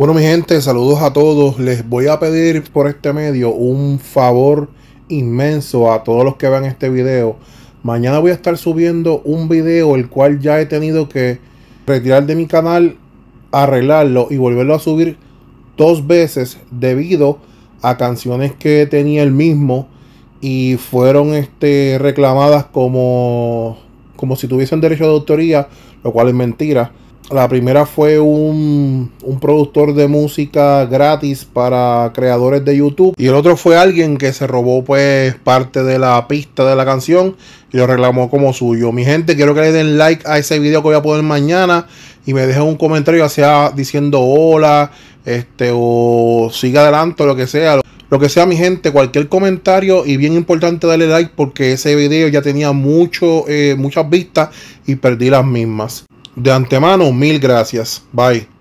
Bueno, mi gente, saludos a todos. Les voy a pedir por este medio un favor inmenso a todos los que vean este video. Mañana voy a estar subiendo un video el cual ya he tenido que retirar de mi canal, arreglarlo y volverlo a subir dos veces debido a canciones que tenía el mismo y fueron este, reclamadas como, como si tuviesen derecho de autoría, lo cual es mentira. La primera fue un, productor de música gratis para creadores de YouTube. Y el otro fue alguien que se robó pues parte de la pista de la canción y lo reclamó como suyo. Mi gente, quiero que le den like a ese video que voy a poner mañana y me dejen un comentario sea diciendo hola, este o siga adelante, lo que sea. Lo que sea mi gente, cualquier comentario y bien importante darle like porque ese video ya tenía mucho, eh, muchas vistas y perdí las mismas. De antemano, mil gracias. Bye.